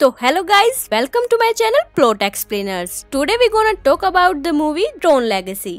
So hello guys, welcome to my channel Plot Explainers. Today we're gonna talk about the movie Drone Legacy.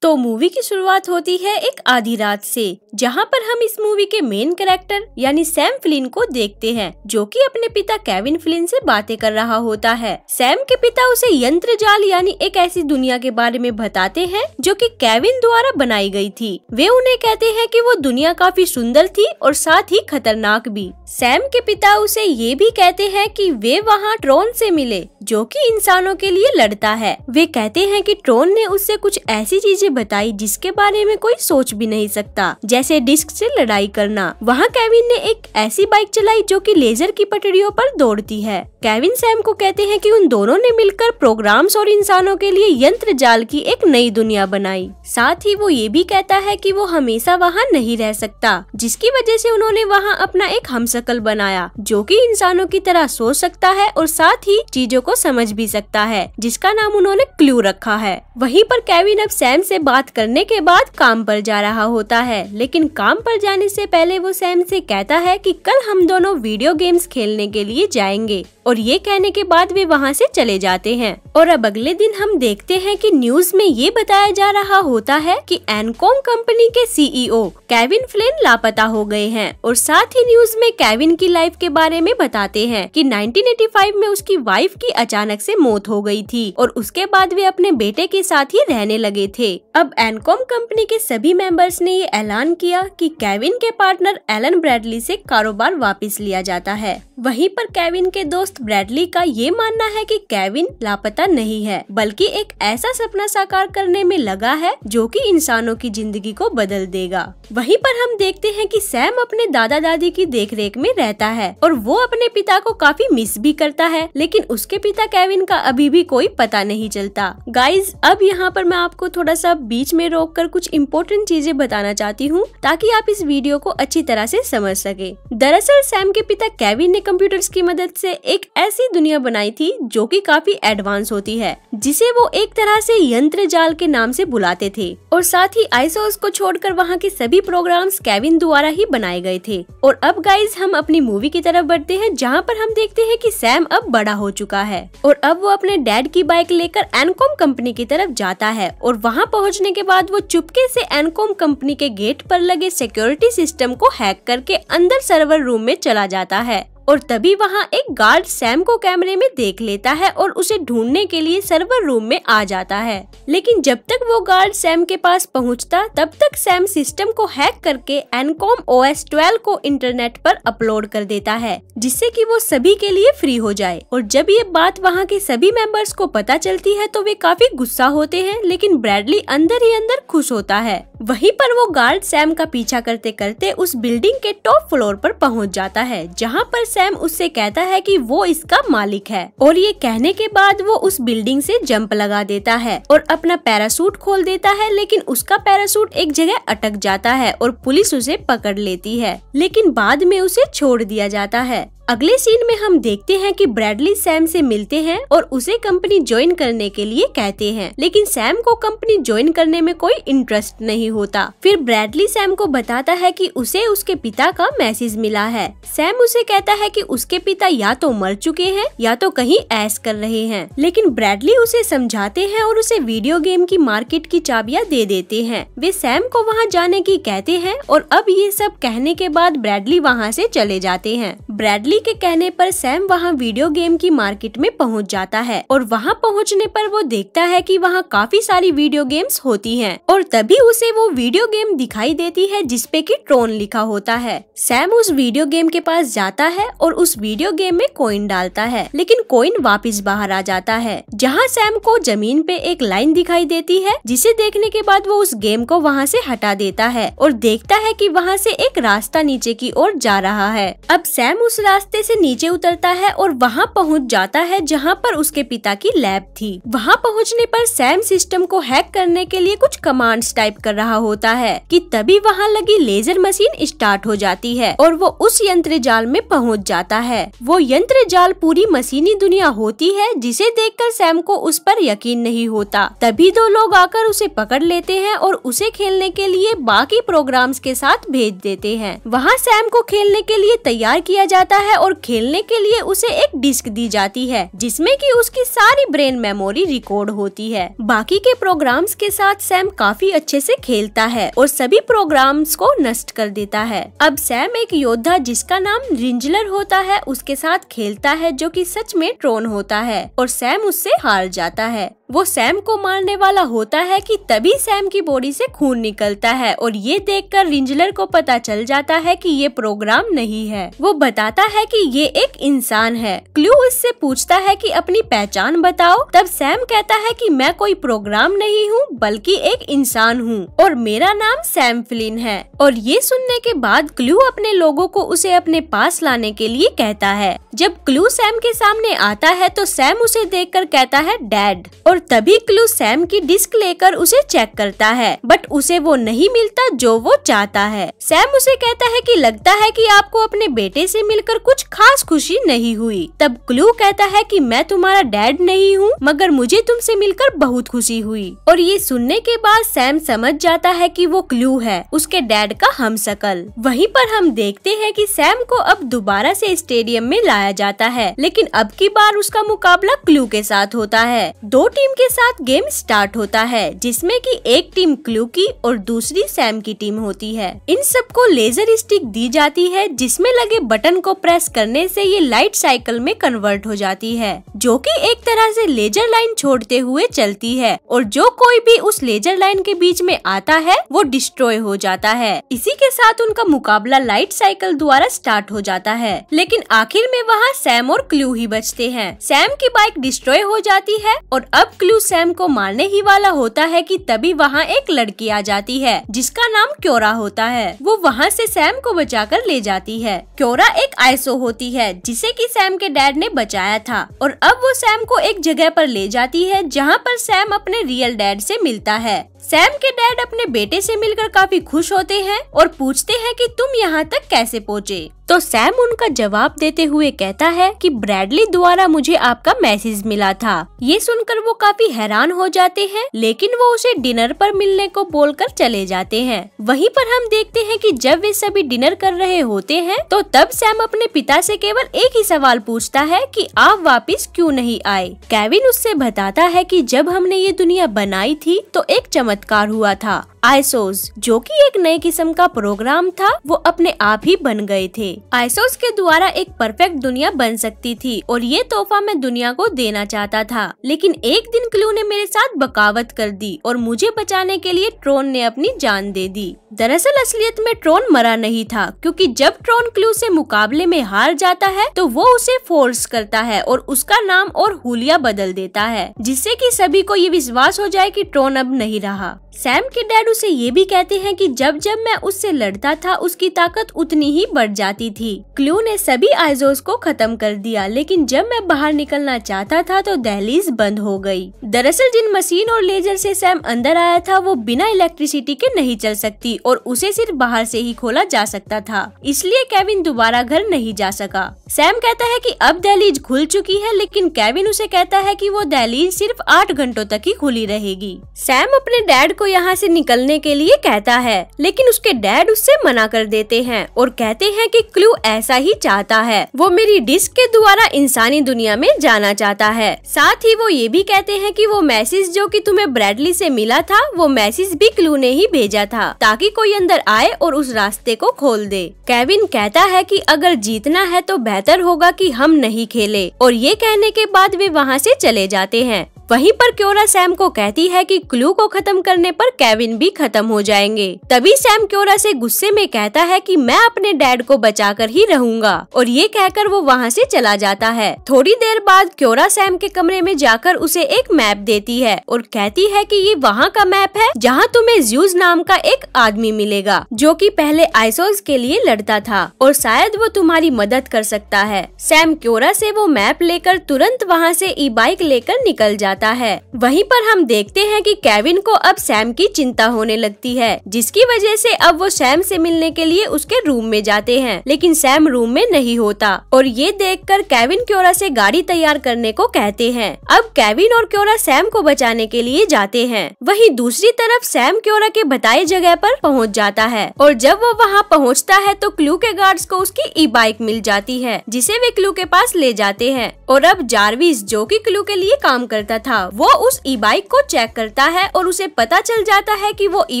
तो movie की शुरुआत होती है एक आधी रात से जहां पर हम इस मूवी के मेन कैरेक्टर यानी सैम फ्लिन को देखते हैं जो कि अपने पिता केविन फ्लिन से बातें कर रहा होता है सैम के पिता उसे यंत्र जाल यानी एक ऐसी दुनिया के बारे में बताते हैं जो कि केविन द्वारा बनाई गई थी वे उन्हें कहते हैं कि वो दुनिया काफी सुंदर थी और साथ ही खतरनाक भी सैम के पिता उसे ये भी कहते हैं कि वे वहाँ ट्रोन से मिले जो कि इंसानों के लिए लड़ता है वे कहते हैं कि ट्रोन ने उससे कुछ ऐसी चीजें बताई जिसके बारे में कोई सोच भी नहीं सकता जैसे डिस्क से लड़ाई करना वहाँ केविन ने एक ऐसी बाइक चलाई जो कि लेजर की पटरियों पर दौड़ती है केविन सैम को कहते हैं कि उन दोनों ने मिलकर प्रोग्राम्स और इंसानों के लिए यंत्र जाल की एक नई दुनिया बनाई साथ ही वो ये भी कहता है कि वो हमेशा वहाँ नहीं रह सकता जिसकी वजह से उन्होंने वहाँ अपना एक हमशक्ल बनाया जो कि इंसानों की तरह सोच सकता है और साथ ही चीजों को समझ भी सकता है जिसका नाम उन्होंने क्लू रखा है वहीं पर केविन अब सैम से बात करने के बाद काम पर जा रहा होता है लेकिन काम पर जाने से पहले वो सैम से कहता है कि कल हम दोनों वीडियो गेम्स खेलने के लिए जाएंगे और ये कहने के बाद वे वहाँ से चले जाते हैं और अब अगले दिन हम देखते हैं कि न्यूज में ये बताया जा रहा होता है कि एनकॉम कंपनी के सीईओ e केविन फ्लेन लापता हो गए हैं और साथ ही न्यूज में केविन की लाइफ के बारे में बताते हैं कि 1985 में उसकी वाइफ की अचानक से मौत हो गई थी और उसके बाद वे अपने बेटे के साथ ही रहने लगे थे अब एनकॉम कंपनी के सभी मेंबर्स ने ये ऐलान किया कि केविन के पार्टनर एलन ब्रैडली से कारोबार वापस लिया जाता है वहीं पर केविन के दोस्त दोस्त ब्रैडली का ये मानना है कि केविन लापता नहीं है बल्कि एक ऐसा सपना साकार करने में लगा है जो कि इंसानों की जिंदगी को बदल देगा वहीं पर हम देखते हैं कि सैम अपने दादा दादी की देखरेख में रहता है और वो अपने पिता को काफी मिस भी करता है लेकिन उसके पिता केविन का अभी भी कोई पता नहीं चलता गाइज अब यहाँ पर मैं आपको थोड़ा सा बीच में रोक कर कुछ इम्पोर्टेंट चीजें बताना चाहती हूँ ताकि आप इस वीडियो को अच्छी तरह से समझ सके दरअसल सैम के पिता केविन ने कंप्यूटर्स की मदद से एक एक ऐसी दुनिया बनाई थी जो कि काफी एडवांस होती है जिसे वो एक तरह से यंत्र जाल के नाम से बुलाते थे और साथ ही आईसोस को छोड़कर वहाँ के सभी प्रोग्राम्स केविन द्वारा ही बनाए गए थे और अब गाइज हम अपनी मूवी की तरफ बढ़ते हैं जहाँ पर हम देखते हैं कि सैम अब बड़ा हो चुका है और अब वो अपने डैड की बाइक लेकर एनकॉम कंपनी की तरफ जाता है और वहाँ पहुँचने के बाद वो चुपके से एनकॉम कंपनी के गेट पर लगे सिक्योरिटी सिस्टम को हैक करके अंदर सर्वर रूम में चला जाता है और तभी वहाँ एक गार्ड सैम को कैमरे में देख लेता है और उसे ढूंढने के लिए सर्वर रूम में आ जाता है लेकिन जब तक वो गार्ड सैम के पास पहुँचता तब तक सैम सिस्टम को हैक करके एनकॉम ओ एस ट्वेल्व को इंटरनेट पर अपलोड कर देता है जिससे कि वो सभी के लिए फ्री हो जाए और जब ये बात वहाँ के सभी मेंबर्स को पता चलती है तो वे काफी गुस्सा होते हैं लेकिन ब्रैडली अंदर ही अंदर खुश होता है वहीं पर वो गार्ड सैम का पीछा करते करते उस बिल्डिंग के टॉप फ्लोर पर पहुंच जाता है जहां पर सैम उससे कहता है कि वो इसका मालिक है और ये कहने के बाद वो उस बिल्डिंग से जंप लगा देता है और अपना पैरासूट खोल देता है लेकिन उसका पैरासूट एक जगह अटक जाता है और पुलिस उसे पकड़ लेती है लेकिन बाद में उसे छोड़ दिया जाता है अगले सीन में हम देखते हैं कि ब्रैडली सैम से मिलते हैं और उसे कंपनी ज्वाइन करने के लिए कहते हैं लेकिन सैम को कंपनी ज्वाइन करने में कोई इंटरेस्ट नहीं होता फिर ब्रैडली सैम को बताता है कि उसे उसके पिता का मैसेज मिला है सैम उसे कहता है कि उसके पिता या तो मर चुके हैं या तो कहीं ऐस कर रहे हैं लेकिन ब्रैडली उसे समझाते हैं और उसे वीडियो गेम की मार्केट की चाबियाँ दे देते हैं वे सैम को वहाँ जाने की कहते हैं और अब ये सब कहने के बाद ब्रैडली वहाँ ऐसी चले जाते हैं ब्रैडली बिली के कहने पर सैम वहां वीडियो गेम की मार्केट में पहुंच जाता है और वहां पहुंचने पर वो देखता है कि वहां काफी सारी वीडियो गेम्स होती हैं और तभी उसे वो वीडियो गेम दिखाई देती है जिसपे की ट्रोन लिखा होता है सैम उस वीडियो गेम के पास जाता है और उस वीडियो गेम में कोइन डालता है लेकिन कोइन वापिस बाहर आ जाता है जहाँ सैम को जमीन पे एक लाइन दिखाई देती है जिसे देखने के बाद वो उस गेम को वहाँ से हटा देता है और देखता है कि वहाँ से एक रास्ता नीचे की ओर जा रहा है अब सैम उस रास्ते रास्ते से नीचे उतरता है और वहाँ पहुँच जाता है जहाँ पर उसके पिता की लैब थी वहाँ पहुँचने पर सैम सिस्टम को हैक करने के लिए कुछ कमांड्स टाइप कर रहा होता है कि तभी वहाँ लगी लेजर मशीन स्टार्ट हो जाती है और वो उस यंत्र जाल में पहुँच जाता है वो यंत्र जाल पूरी मशीनी दुनिया होती है जिसे कर सैम को उस पर यकीन नहीं होता तभी दो लोग आकर उसे पकड़ लेते हैं और उसे खेलने के लिए बाकी प्रोग्राम्स के साथ भेज देते हैं वहाँ सैम को खेलने के लिए तैयार किया जाता है है और खेलने के लिए उसे एक डिस्क दी जाती है जिसमे की उसकी सारी ब्रेन मेमोरी रिकॉर्ड होती है बाकी के प्रोग्राम्स के साथ सैम काफी अच्छे से खेलता है और सभी प्रोग्राम्स को नष्ट कर देता है अब सैम एक योद्धा जिसका नाम रिंजलर होता है उसके साथ खेलता है जो कि सच में ट्रोन होता है और सैम उससे हार जाता है वो सैम को मारने वाला होता है कि तभी सैम की बॉडी से खून निकलता है और ये देखकर रिंजलर को पता चल जाता है कि ये प्रोग्राम नहीं है वो बताता है कि ये एक इंसान है क्लू उससे पूछता है कि अपनी पहचान बताओ तब सैम कहता है कि मैं कोई प्रोग्राम नहीं हूँ बल्कि एक इंसान हूँ और मेरा नाम सैम फ्लिन है और ये सुनने के बाद क्लू अपने लोगो को उसे अपने पास लाने के लिए कहता है जब क्लू सैम के सामने आता है तो सैम उसे देख कहता है डैड और और तभी क्लू सैम की डिस्क लेकर उसे चेक करता है बट उसे वो नहीं मिलता जो वो चाहता है सैम उसे कहता है कि लगता है कि आपको अपने बेटे से मिलकर कुछ खास खुशी नहीं हुई तब क्लू कहता है कि मैं तुम्हारा डैड नहीं हूँ मगर मुझे तुमसे मिलकर बहुत खुशी हुई और ये सुनने के बाद सैम समझ जाता है कि वो क्लू है उसके डैड का हम सकल वहीं पर हम देखते हैं कि सैम को अब दोबारा से स्टेडियम में लाया जाता है लेकिन अब की बार उसका मुकाबला क्लू के साथ होता है दो टीम टीम के साथ गेम स्टार्ट होता है जिसमें कि एक टीम क्लू की और दूसरी सैम की टीम होती है इन सबको लेजर स्टिक दी जाती है जिसमें लगे बटन को प्रेस करने से ये लाइट साइकिल में कन्वर्ट हो जाती है जो कि एक तरह से लेजर लाइन छोड़ते हुए चलती है और जो कोई भी उस लेजर लाइन के बीच में आता है वो डिस्ट्रॉय हो जाता है इसी के साथ उनका मुकाबला लाइट साइकिल द्वारा स्टार्ट हो जाता है लेकिन आखिर में वहाँ सैम और क्लू ही बचते हैं सैम की बाइक डिस्ट्रॉय हो जाती है और अब क्लू सैम को मारने ही वाला होता है कि तभी वहाँ एक लड़की आ जाती है जिसका नाम क्योरा होता है वो वहाँ से सैम को बचाकर ले जाती है क्योरा एक आईसो होती है जिसे कि सैम के डैड ने बचाया था और अब वो सैम को एक जगह पर ले जाती है जहाँ पर सैम अपने रियल डैड से मिलता है सैम के डैड अपने बेटे से मिलकर काफी खुश होते हैं और पूछते हैं कि तुम यहाँ तक कैसे पहुँचे तो सैम उनका जवाब देते हुए कहता है कि ब्रैडली द्वारा मुझे आपका मैसेज मिला था ये सुनकर वो काफी हैरान हो जाते हैं लेकिन वो उसे डिनर पर मिलने को बोलकर चले जाते हैं वहीं पर हम देखते हैं कि जब वे सभी डिनर कर रहे होते हैं तो तब सैम अपने पिता से केवल एक ही सवाल पूछता है कि आप वापस क्यों नहीं आए कैविन उससे बताता है कि जब हमने ये दुनिया बनाई थी तो एक चमत्कार चमत्कार हुआ था आइसोस जो कि एक नए किस्म का प्रोग्राम था वो अपने आप ही बन गए थे आइसोस के द्वारा एक परफेक्ट दुनिया बन सकती थी और ये तोहफा मैं दुनिया को देना चाहता था लेकिन एक दिन क्लू ने मेरे साथ बकावत कर दी और मुझे बचाने के लिए ट्रोन ने अपनी जान दे दी दरअसल असलियत में ट्रोन मरा नहीं था क्योंकि जब ट्रोन क्लू से मुकाबले में हार जाता है तो वो उसे फोर्स करता है और उसका नाम और हुलिया बदल देता है जिससे कि सभी को ये विश्वास हो जाए कि ट्रोन अब नहीं रहा सैम के डैड उसे ये भी कहते हैं कि जब जब मैं उससे लड़ता था उसकी ताकत उतनी ही बढ़ जाती थी क्लू ने सभी आइजोस को खत्म कर दिया लेकिन जब मैं बाहर निकलना चाहता था तो दहलीज बंद हो गई। दरअसल जिन मशीन और लेजर से सैम अंदर आया था वो बिना इलेक्ट्रिसिटी के नहीं चल सकती और उसे सिर्फ बाहर ऐसी ही खोला जा सकता था इसलिए कैविन दोबारा घर नहीं जा सका सैम कहता है की अब दहलीज खुल चुकी है लेकिन कैबिन उसे कहता है की वो दहलीज सिर्फ आठ घंटों तक ही खुली रहेगी सैम अपने डैड को यहाँ ऐसी निकल चलने के लिए कहता है लेकिन उसके डैड उससे मना कर देते हैं और कहते हैं कि क्लू ऐसा ही चाहता है वो मेरी डिस्क के द्वारा इंसानी दुनिया में जाना चाहता है साथ ही वो ये भी कहते हैं कि वो मैसेज जो कि तुम्हें ब्रैडली से मिला था वो मैसेज भी क्लू ने ही भेजा था ताकि कोई अंदर आए और उस रास्ते को खोल दे केविन कहता है कि अगर जीतना है तो बेहतर होगा कि हम नहीं खेले और ये कहने के बाद वे वहाँ से चले जाते हैं वहीं पर क्योरा सैम को कहती है कि क्लू को खत्म करने पर केविन भी खत्म हो जाएंगे तभी सैम क्योरा से गुस्से में कहता है कि मैं अपने डैड को बचाकर ही रहूंगा और ये कहकर वो वहाँ से चला जाता है थोड़ी देर बाद क्योरा सैम के कमरे में जाकर उसे एक मैप देती है और कहती है कि ये वहाँ का मैप है जहाँ तुम्हें ज्यूज नाम का एक आदमी मिलेगा जो कि पहले आइसोल्स के लिए लड़ता था और शायद वो तुम्हारी मदद कर सकता है सैम क्योरा से वो मैप लेकर तुरंत वहाँ से ई बाइक लेकर निकल जाता जाता है वहीं पर हम देखते हैं कि केविन को अब सैम की चिंता होने लगती है जिसकी वजह से अब वो सैम से मिलने के लिए उसके रूम में जाते हैं लेकिन सैम रूम में नहीं होता और ये देख कर केविन क्योरा से गाड़ी तैयार करने को कहते हैं अब केविन और क्योरा सैम को बचाने के लिए जाते हैं वही दूसरी तरफ सैम क्योरा के बताए जगह पर पहुँच जाता है और जब वो वहाँ पहुँचता है तो क्लू के गार्ड्स को उसकी ई बाइक मिल जाती है जिसे वे क्लू के पास ले जाते हैं और अब जारविस जो कि क्लू के लिए काम करता था वो उस ई बाइक को चेक करता है और उसे पता चल जाता है कि वो ई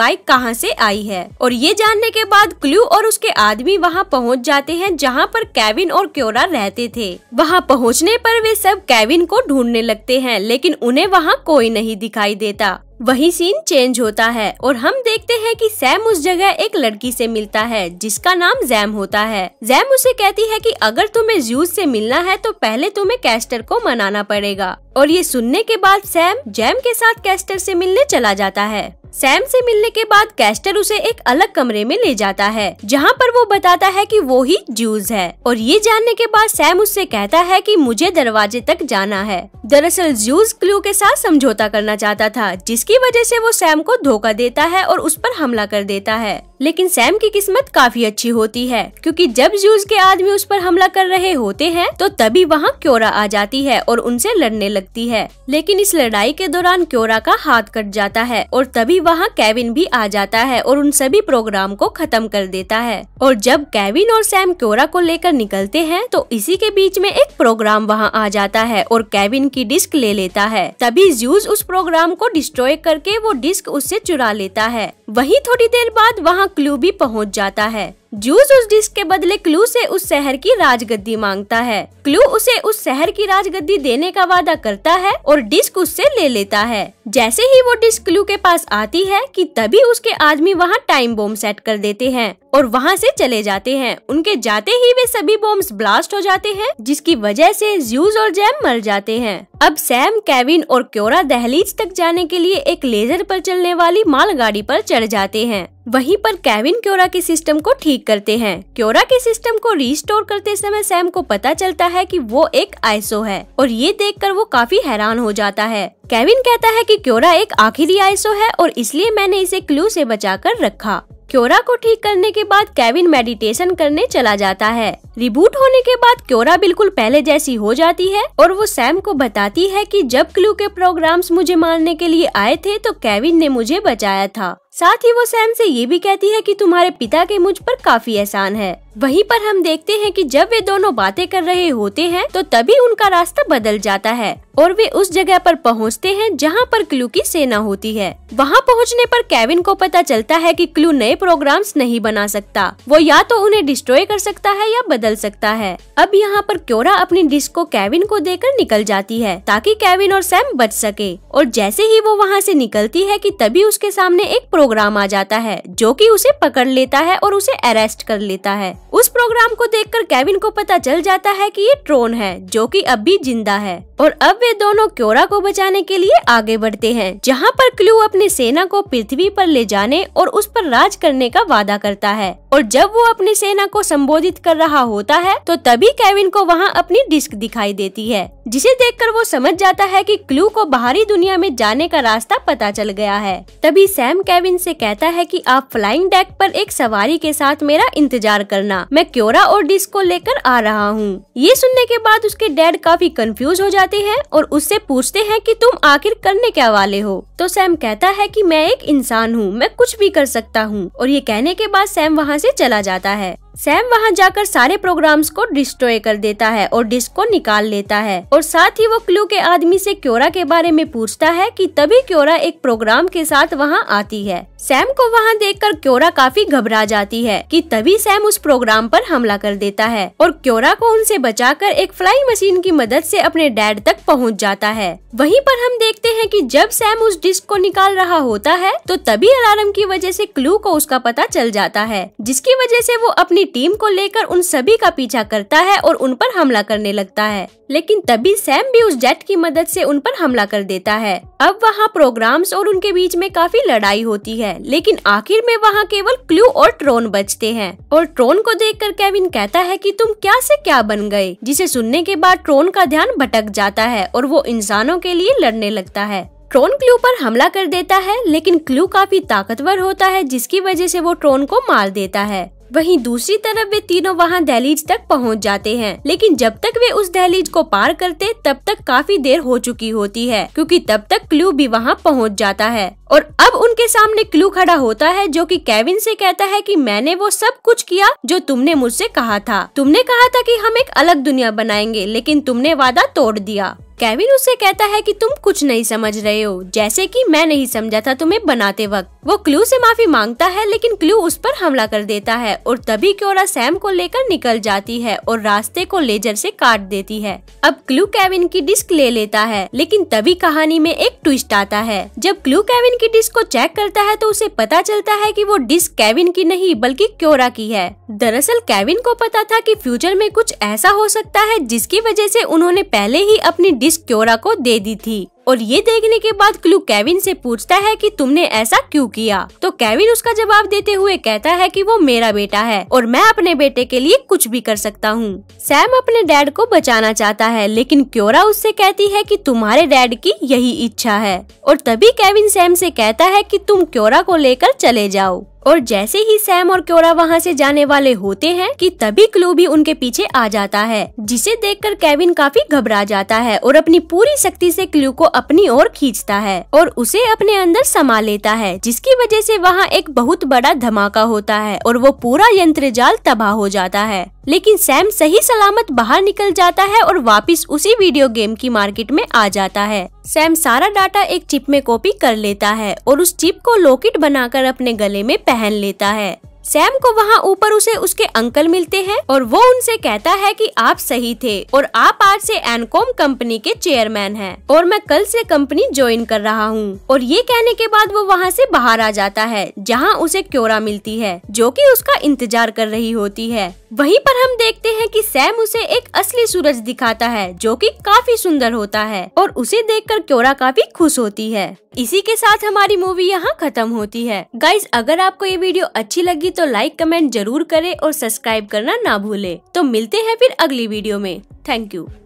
बाइक कहाँ से आई है और ये जानने के बाद क्लू और उसके आदमी वहाँ पहुँच जाते हैं जहाँ पर केविन और क्योरा रहते थे वहाँ पहुँचने पर वे सब केविन को ढूंढने लगते हैं लेकिन उन्हें वहाँ कोई नहीं दिखाई देता वही सीन चेंज होता है और हम देखते हैं कि सैम उस जगह एक लड़की से मिलता है जिसका नाम जैम होता है जैम उसे कहती है कि अगर तुम्हें जूस से मिलना है तो पहले तुम्हें कैस्टर को मनाना पड़ेगा और ये सुनने के बाद सैम जैम के साथ कैस्टर से मिलने चला जाता है सैम से मिलने के बाद कैस्टर उसे एक अलग कमरे में ले जाता है जहाँ पर वो बताता है कि वो ही जूस है और ये जानने के बाद सैम उससे कहता है कि मुझे दरवाजे तक जाना है दरअसल जूस क्लू के साथ समझौता करना चाहता था जिसकी वजह से वो सैम को धोखा देता है और उस पर हमला कर देता है लेकिन सैम की किस्मत काफी अच्छी होती है क्योंकि जब जूस के आदमी उस पर हमला कर रहे होते हैं तो तभी वहाँ क्योरा आ जाती है और उनसे लड़ने लगती है लेकिन इस लड़ाई के दौरान क्योरा का हाथ कट जाता है और तभी वहाँ कैविन भी आ जाता है और उन सभी प्रोग्राम को खत्म कर देता है और जब कैविन और सैम क्योरा को लेकर निकलते हैं तो इसी के बीच में एक प्रोग्राम वहाँ आ जाता है और कैविन की डिस्क ले लेता है तभी जूस उस प्रोग्राम को डिस्ट्रॉय करके वो डिस्क उससे चुरा लेता है वही थोड़ी देर बाद वहाँ क्लू भी पहुंच जाता है जूस उस डिस्क के बदले क्लू से उस शहर की राजगद्दी मांगता है क्लू उसे उस शहर की राजगद्दी देने का वादा करता है और डिस्क उससे ले लेता है जैसे ही वो डिस्क क्लू के पास आती है कि तभी उसके आदमी वहाँ टाइम बॉम्ब सेट कर देते हैं और वहाँ से चले जाते हैं उनके जाते ही वे सभी बॉम्ब ब्लास्ट हो जाते हैं जिसकी वजह से जूस और जैम मर जाते हैं अब सैम केविन और क्योरा दहलीज तक जाने के लिए एक लेजर पर चलने वाली मालगाड़ी पर चढ़ जाते हैं वहीं पर केविन क्योरा के सिस्टम को ठीक करते हैं क्योरा के सिस्टम को रिस्टोर करते समय सैम को पता चलता है कि वो एक आइसो है और ये देखकर वो काफी हैरान हो जाता है केविन कहता है कि क्योरा एक आखिरी आइसो है और इसलिए मैंने इसे क्लू से बचाकर रखा क्योरा को ठीक करने के बाद केविन मेडिटेशन करने चला जाता है रिबूट होने के बाद क्योरा बिल्कुल पहले जैसी हो जाती है और वो सैम को बताती है कि जब क्लू के प्रोग्राम्स मुझे मारने के लिए आए थे तो केविन ने मुझे बचाया था साथ ही वो सैम से ये भी कहती है कि तुम्हारे पिता के मुझ पर काफी एहसान है वहीं पर हम देखते हैं कि जब वे दोनों बातें कर रहे होते हैं तो तभी उनका रास्ता बदल जाता है और वे उस जगह पर पहुंचते हैं जहां पर क्लू की सेना होती है वहां पहुंचने पर केविन को पता चलता है कि क्लू नए प्रोग्राम्स नहीं बना सकता वो या तो उन्हें डिस्ट्रॉय कर सकता है या बदल सकता है अब यहाँ पर क्योरा अपनी डिस्क को केविन को देकर निकल जाती है ताकि केविन और सैम बच सके और जैसे ही वो वहाँ ऐसी निकलती है की तभी उसके सामने एक प्रोग्राम आ जाता है जो कि उसे पकड़ लेता है और उसे अरेस्ट कर लेता है उस प्रोग्राम को देखकर केविन को पता चल जाता है कि ये ट्रोन है जो कि अब भी जिंदा है और अब वे दोनों क्योरा को बचाने के लिए आगे बढ़ते हैं जहाँ पर क्लू अपनी सेना को पृथ्वी पर ले जाने और उस पर राज करने का वादा करता है और जब वो अपनी सेना को संबोधित कर रहा होता है तो तभी केविन को वहाँ अपनी डिस्क दिखाई देती है जिसे देखकर वो समझ जाता है कि क्लू को बाहरी दुनिया में जाने का रास्ता पता चल गया है तभी सैम केविन से कहता है कि आप फ्लाइंग डेक पर एक सवारी के साथ मेरा इंतजार करना मैं क्योरा और डिस को लेकर आ रहा हूँ ये सुनने के बाद उसके डैड काफी कंफ्यूज हो जाते हैं और उससे पूछते हैं कि तुम आखिर करने क्या वाले हो तो सैम कहता है कि मैं एक इंसान हूँ मैं कुछ भी कर सकता हूँ और ये कहने के बाद सैम वहाँ से चला जाता है सैम वहां जाकर सारे प्रोग्राम्स को डिस्ट्रॉय कर देता है और डिस्क को निकाल लेता है और साथ ही वो क्लू के आदमी से क्योरा के बारे में पूछता है कि तभी क्योरा एक प्रोग्राम के साथ वहां आती है सैम को वहां देखकर क्योरा काफी घबरा जाती है कि तभी सैम उस प्रोग्राम पर हमला कर देता है और क्योरा को उनसे बचाकर एक फ्लाई मशीन की मदद से अपने डैड तक पहुँच जाता है वहीं पर हम देखते हैं कि जब सैम उस डिस्क को निकाल रहा होता है तो तभी अलार्म की वजह से क्लू को उसका पता चल जाता है जिसकी वजह से वो अपनी अपनी टीम को लेकर उन सभी का पीछा करता है और उन पर हमला करने लगता है लेकिन तभी सैम भी उस जेट की मदद से उन पर हमला कर देता है अब वहाँ प्रोग्राम्स और उनके बीच में काफी लड़ाई होती है लेकिन आखिर में वहाँ केवल क्लू और ट्रोन बचते हैं और ट्रोन को देख कर केविन कहता है की तुम क्या ऐसी क्या बन गए जिसे सुनने के बाद ट्रोन का ध्यान भटक जाता है और वो इंसानों के लिए लड़ने लगता है ट्रोन क्लू पर हमला कर देता है लेकिन क्लू काफी ताकतवर होता है जिसकी वजह से वो ट्रोन को मार देता है वहीं दूसरी तरफ वे तीनों वहां दहलीज तक पहुंच जाते हैं लेकिन जब तक वे उस दहलीज को पार करते तब तक काफी देर हो चुकी होती है क्योंकि तब तक क्लू भी वहां पहुंच जाता है और अब उनके सामने क्लू खड़ा होता है जो कि केविन से कहता है कि मैंने वो सब कुछ किया जो तुमने मुझसे कहा था तुमने कहा था कि हम एक अलग दुनिया बनाएंगे लेकिन तुमने वादा तोड़ दिया केविन उससे कहता है कि तुम कुछ नहीं समझ रहे हो जैसे कि मैं नहीं समझा था तुम्हें बनाते वक्त वो क्लू से माफी मांगता है लेकिन क्लू उस पर हमला कर देता है और तभी क्योरा सैम को लेकर निकल जाती है और रास्ते को लेजर से काट देती है अब क्लू कैविन की डिस्क ले लेता है लेकिन तभी कहानी में एक ट्विस्ट आता है जब क्लू कैविन की डिस्क को चेक करता है तो उसे पता चलता है कि वो डिस्क कैविन की नहीं बल्कि क्योरा की है दरअसल कैविन को पता था कि फ्यूचर में कुछ ऐसा हो सकता है जिसकी वजह से उन्होंने पहले ही अपनी डिस्क क्योरा को दे दी थी और ये देखने के बाद क्लू केविन से पूछता है कि तुमने ऐसा क्यों किया तो केविन उसका जवाब देते हुए कहता है कि वो मेरा बेटा है और मैं अपने बेटे के लिए कुछ भी कर सकता हूँ सैम अपने डैड को बचाना चाहता है लेकिन क्योरा उससे कहती है कि तुम्हारे डैड की यही इच्छा है और तभी केविन सैम से कहता है कि तुम क्योरा को लेकर चले जाओ और जैसे ही सैम और क्योरा वहाँ से जाने वाले होते हैं कि तभी क्लू भी उनके पीछे आ जाता है जिसे देखकर केविन काफी घबरा जाता है और अपनी पूरी शक्ति से क्लू को अपनी ओर खींचता है और उसे अपने अंदर समा लेता है जिसकी वजह से वहाँ एक बहुत बड़ा धमाका होता है और वो पूरा यंत्र जाल तबाह हो जाता है लेकिन सैम सही सलामत बाहर निकल जाता है और वापस उसी वीडियो गेम की मार्केट में आ जाता है सैम सारा डाटा एक चिप में कॉपी कर लेता है और उस चिप को लॉकेट बनाकर अपने गले में पहन लेता है सैम को वहाँ ऊपर उसे उसके अंकल मिलते हैं और वो उनसे कहता है कि आप सही थे और आप आज से एनकॉम कंपनी के चेयरमैन हैं और मैं कल से कंपनी ज्वाइन कर रहा हूँ और ये कहने के बाद वो वहाँ से बाहर आ जाता है जहाँ उसे क्योरा मिलती है जो कि उसका इंतजार कर रही होती है वहीं पर हम देखते हैं कि सैम उसे एक असली सूरज दिखाता है जो कि काफी सुंदर होता है और उसे देखकर क्योरा काफी खुश होती है इसी के साथ हमारी मूवी यहाँ खत्म होती है गाइज अगर आपको ये वीडियो अच्छी लगी तो लाइक कमेंट जरूर करें और सब्सक्राइब करना ना भूले तो मिलते हैं फिर अगली वीडियो में थैंक यू